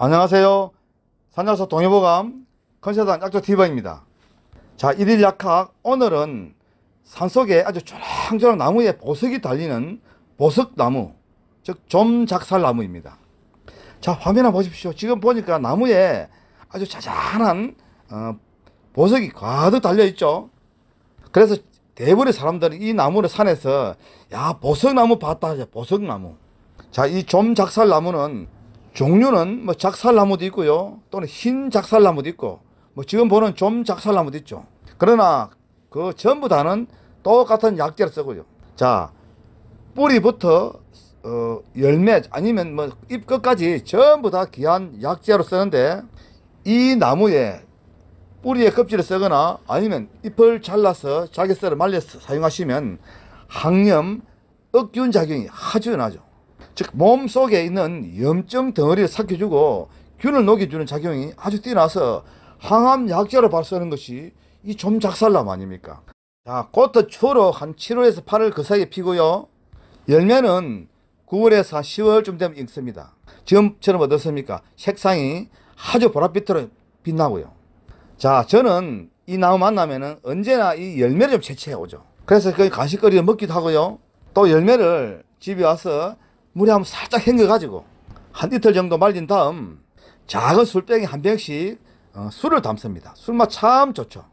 안녕하세요. 산자소 동해보감 컨세단 약조티버입니다. 자, 1일 약학. 오늘은 산속에 아주 초랑초랑 나무에 보석이 달리는 보석나무, 즉, 좀작살나무입니다. 자, 화면 한 보십시오. 지금 보니까 나무에 아주 자잘한 어, 보석이 가득 달려있죠. 그래서 대부분의 사람들은 이 나무를 산에서 야 보석나무 봤다 보석나무 자이 좀작살나무는 종류는 뭐 작살나무도 있고요. 또는 흰 작살나무도 있고 뭐 지금 보는 좀 작살나무도 있죠. 그러나 그 전부 다는 똑같은 약재를 쓰고요. 자 뿌리부터 어, 열매 아니면 뭐 잎 끝까지 전부 다 귀한 약재로 쓰는데 이 나무에 뿌리에 껍질을 쓰거나 아니면 잎을 잘라서 자기 썰을 말려 사용하시면 항염, 억균 작용이 아주 나죠 즉 몸속에 있는 염증 덩어리를 삭혀주고 균을 녹여주는 작용이 아주 뛰어나서 항암 약제로 발사하는 것이 이 좀작살남 아닙니까? 자, 꽃도 추로한 7월에서 8월 그 사이에 피고요. 열매는 9월에서 한 10월쯤 되면 익습니다. 지금처럼 어떻습니까? 색상이 아주 보랏빛으로 빛나고요. 자, 저는 이 나무 만나면은 언제나 이 열매를 좀 채취해 오죠. 그래서 그 간식거리를 먹기도 하고요. 또 열매를 집에 와서 물에 한번 살짝 헹궈가지고 한 이틀 정도 말린 다음 작은 술병에 한 병씩 어, 술을 담습니다. 술맛 참 좋죠.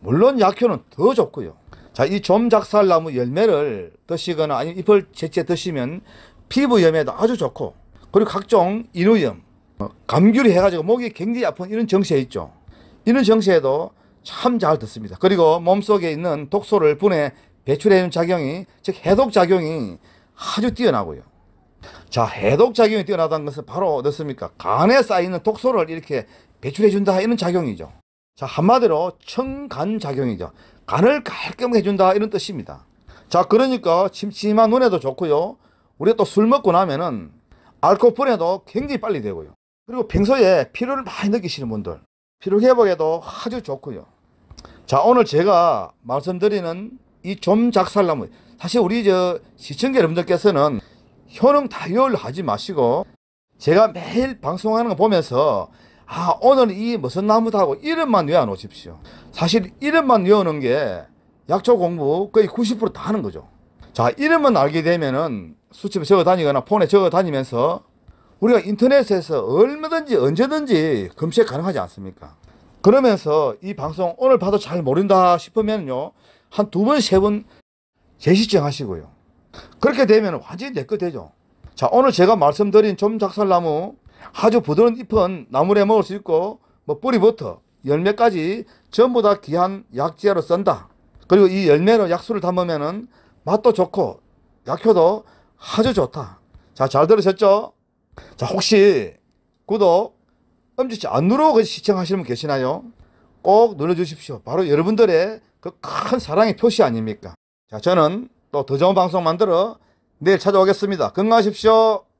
물론 약효는 더 좋고요. 자, 이 좀작살나무 열매를 드시거나 아니면 잎을 제채 드시면 피부염에도 아주 좋고 그리고 각종 인후염, 어, 감귤이 해가지고 목이 굉장히 아픈 이런 정세 있죠. 이런 정세에도 참 잘 듣습니다. 그리고 몸속에 있는 독소를 분해 배출해주는 작용이 즉 해독 작용이 아주 뛰어나고요. 자, 해독 작용이 뛰어나다는 것은 바로 어떻습니까? 간에 쌓이는 독소를 이렇게 배출해준다 이런 작용이죠. 자, 한마디로 청간 작용이죠. 간을 깔끔 해준다 이런 뜻입니다. 자, 그러니까 침침한 눈에도 좋고요. 우리가 또 술 먹고 나면은 알코올분해도 굉장히 빨리 되고요. 그리고 평소에 피로를 많이 느끼시는 분들, 피로 회복에도 아주 좋고요. 자, 오늘 제가 말씀드리는 이 좀작살나무, 사실 우리 저 시청자 여러분들께서는 효능 타결하지 마시고 제가 매일 방송하는 거 보면서 아 오늘 이 무슨 나무다 하고 이름만 외워놓으십시오. 사실 이름만 외우는 게 약초 공부 거의 90%다 하는 거죠. 자 이름만 알게 되면은 수첩에 적어 다니거나 폰에 적어 다니면서 우리가 인터넷에서 얼마든지 언제든지 검색 가능하지 않습니까? 그러면서 이 방송 오늘 봐도 잘 모른다 싶으면요 한 두 번 세 번 재시청 하시고요 그렇게 되면 완전히 내것 되죠. 자, 오늘 제가 말씀드린 좀작살나무 아주 부드러운 잎은 나무에 먹을 수 있고 뭐 뿌리부터 열매까지 전부 다 귀한 약재로 쓴다. 그리고 이 열매로 약수를 담으면 맛도 좋고 약효도 아주 좋다. 자, 잘 들으셨죠? 자, 혹시 구독, 엄지치 안 누르고 시청하시는 분 계시나요? 꼭 눌러주십시오. 바로 여러분들의 그 큰 사랑의 표시 아닙니까? 자, 저는 또더 좋은 방송 만들어 내일 찾아오겠습니다. 건강하십시오.